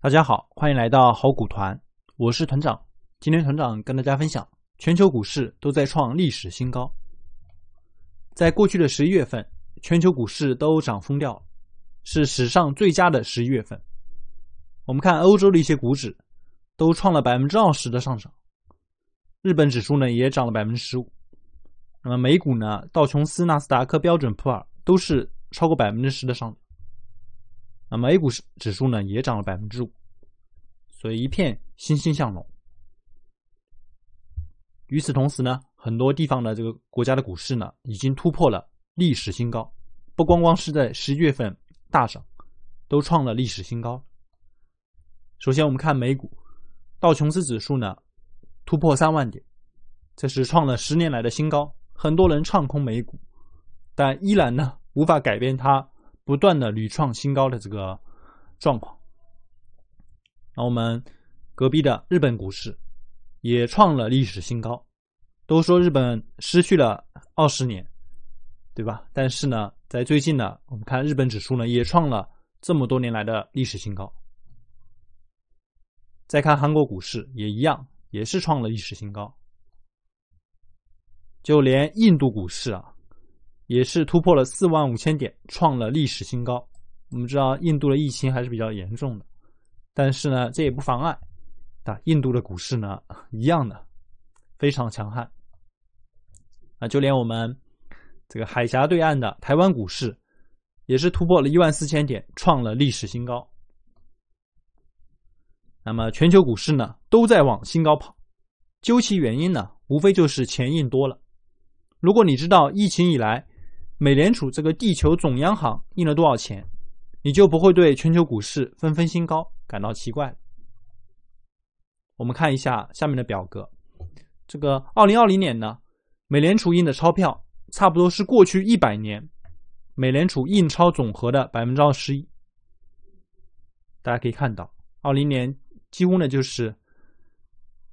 大家好，欢迎来到好股团，我是团长。今天团长跟大家分享，全球股市都在创历史新高。在过去的十一月份，全球股市都涨疯掉了，是史上最佳的十一月份。我们看欧洲的一些股指都创了百分之二十的上涨，日本指数呢也涨了百分之十五。那么美股呢，道琼斯、纳斯达克、标准普尔都是超过百分之十的上。涨。那么 A 股指数呢也涨了百分之五，所以一片欣欣向荣。与此同时呢，很多地方的这个国家的股市呢已经突破了历史新高，不光光是在十一月份大涨，都创了历史新高。首先我们看美股，道琼斯指数呢突破三万点，这是创了十年来的新高。很多人唱空美股，但依然呢无法改变它。不断的屡创新高的这个状况，那我们隔壁的日本股市也创了历史新高。都说日本失去了二十年，对吧？但是呢，在最近呢，我们看日本指数呢也创了这么多年来的历史新高。再看韩国股市也一样，也是创了历史新高。就连印度股市啊。也是突破了四万五千点，创了历史新高。我们知道印度的疫情还是比较严重的，但是呢，这也不妨碍啊，印度的股市呢一样的非常强悍啊！就连我们这个海峡对岸的台湾股市也是突破了一万四千点，创了历史新高。那么全球股市呢都在往新高跑，究其原因呢，无非就是钱印多了。如果你知道疫情以来，美联储这个地球总央行印了多少钱，你就不会对全球股市纷纷新高感到奇怪我们看一下下面的表格，这个二零二零年呢，美联储印的钞票差不多是过去一百年美联储印钞总和的百分之二十一。大家可以看到，二零年几乎呢就是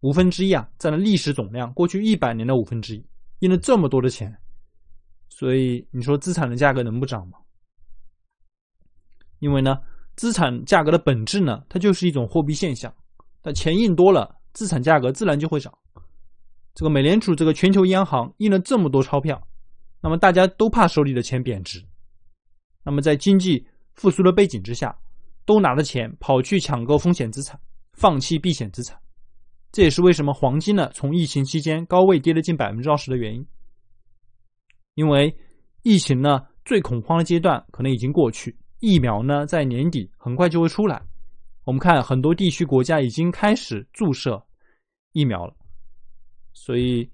五分之一啊，占了历史总量过去一百年的五分之一，印了这么多的钱。所以你说资产的价格能不涨吗？因为呢，资产价格的本质呢，它就是一种货币现象。那钱印多了，资产价格自然就会涨。这个美联储这个全球央行印了这么多钞票，那么大家都怕手里的钱贬值，那么在经济复苏的背景之下，都拿着钱跑去抢购风险资产，放弃避险资产。这也是为什么黄金呢，从疫情期间高位跌了近百分之二十的原因。因为疫情呢，最恐慌的阶段可能已经过去，疫苗呢在年底很快就会出来。我们看很多地区国家已经开始注射疫苗了，所以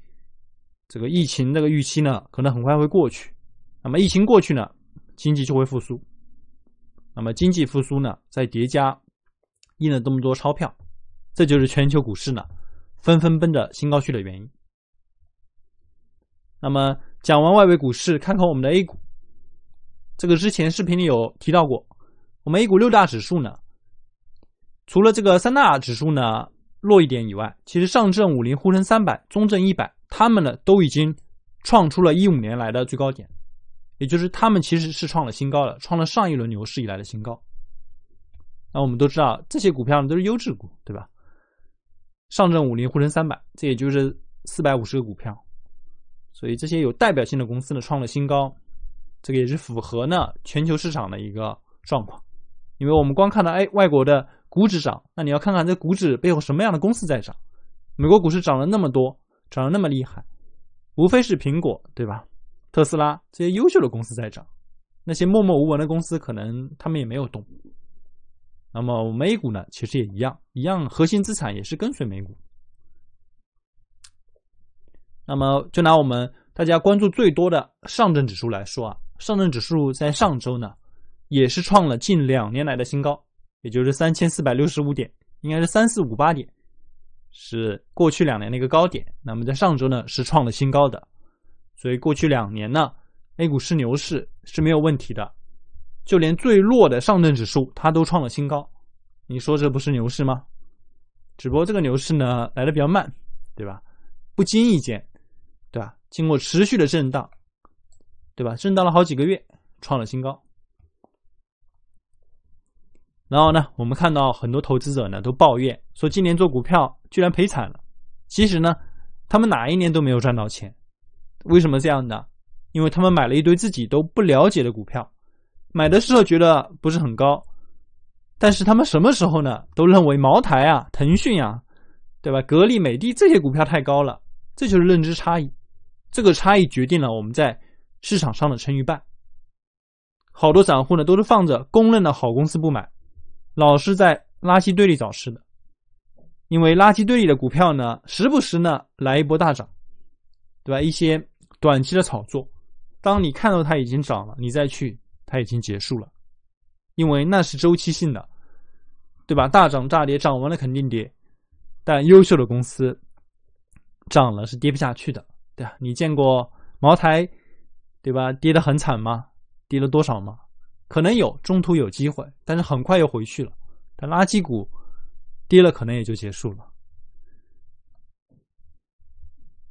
这个疫情这个预期呢，可能很快会过去。那么疫情过去呢，经济就会复苏。那么经济复苏呢，再叠加印了这么多钞票，这就是全球股市呢纷纷奔着新高去的原因。那么。讲完外围股市，看看我们的 A 股。这个之前视频里有提到过，我们 A 股六大指数呢，除了这个三大指数呢弱一点以外，其实上证五零、沪深三百、中证一百，它们呢都已经创出了一五年来的最高点，也就是它们其实是创了新高的，创了上一轮牛市以来的新高。那我们都知道，这些股票呢都是优质股，对吧？上证五零、沪深三百，这也就是四百五十个股票。所以这些有代表性的公司呢创了新高，这个也是符合呢全球市场的一个状况。因为我们光看到哎外国的股指涨，那你要看看这股指背后什么样的公司在涨。美国股市涨了那么多，涨了那么厉害，无非是苹果对吧，特斯拉这些优秀的公司在涨，那些默默无闻的公司可能他们也没有动。那么美股呢，其实也一样，一样核心资产也是跟随美股。那么，就拿我们大家关注最多的上证指数来说啊，上证指数在上周呢，也是创了近两年来的新高，也就是三千四百六十五点，应该是三四五八点，是过去两年的一个高点。那么在上周呢，是创了新高的，所以过去两年呢，A 股是牛市是没有问题的，就连最弱的上证指数它都创了新高，你说这不是牛市吗？只不过这个牛市呢，来的比较慢，对吧？不经意间。对吧？经过持续的震荡，对吧？震荡了好几个月，创了新高。然后呢，我们看到很多投资者呢都抱怨说，今年做股票居然赔惨了。其实呢，他们哪一年都没有赚到钱。为什么这样呢？因为他们买了一堆自己都不了解的股票，买的时候觉得不是很高，但是他们什么时候呢，都认为茅台啊、腾讯啊，对吧？格力、美的这些股票太高了，这就是认知差异。这个差异决定了我们在市场上的成与败。好多散户呢都是放着公认的好公司不买，老是在垃圾堆里找吃的。因为垃圾堆里的股票呢，时不时呢来一波大涨，对吧？一些短期的炒作，当你看到它已经涨了，你再去，它已经结束了，因为那是周期性的，对吧？大涨大跌，涨完了肯定跌。但优秀的公司，涨了是跌不下去的。你见过茅台，对吧？跌得很惨吗？跌了多少吗？可能有中途有机会，但是很快又回去了。但垃圾股跌了，可能也就结束了。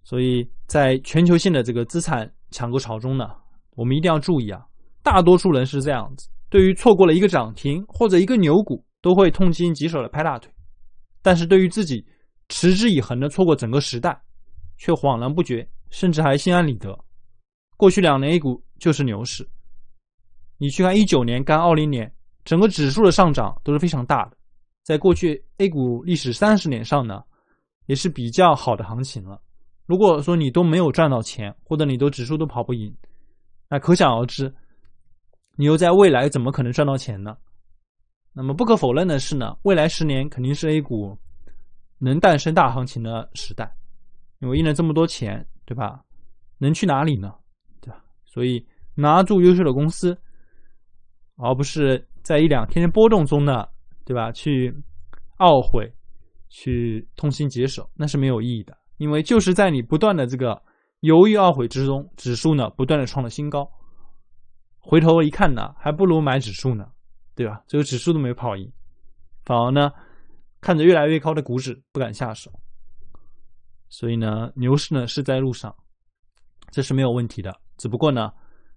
所以在全球性的这个资产抢购潮中呢，我们一定要注意啊！大多数人是这样子：对于错过了一个涨停或者一个牛股，都会痛心疾首的拍大腿；但是对于自己持之以恒的错过整个时代，却恍然不觉。甚至还心安理得。过去两年 A 股就是牛市，你去看一九年、跟二零年，整个指数的上涨都是非常大的。在过去 A 股历史三十年上呢，也是比较好的行情了。如果说你都没有赚到钱，或者你都指数都跑不赢，那可想而知，你又在未来怎么可能赚到钱呢？那么不可否认的是呢，未来十年肯定是 A 股能诞生大行情的时代，因为印了这么多钱。对吧？能去哪里呢？对吧？所以拿住优秀的公司，而不是在一两天的波动中呢，对吧？去懊悔、去痛心疾首，那是没有意义的。因为就是在你不断的这个犹豫懊悔之中，指数呢不断的创了新高，回头一看呢，还不如买指数呢，对吧？这个指数都没跑赢，反而呢看着越来越高的股指，不敢下手。所以呢，牛市呢是在路上，这是没有问题的。只不过呢，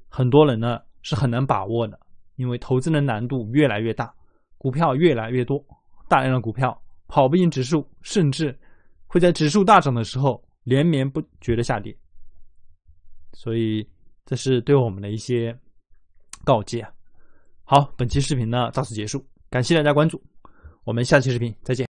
很多人呢是很难把握的，因为投资的难度越来越大，股票越来越多，大量的股票跑不赢指数，甚至会在指数大涨的时候连绵不绝的下跌。所以，这是对我们的一些告诫。好，本期视频呢到此结束，感谢大家关注，我们下期视频再见。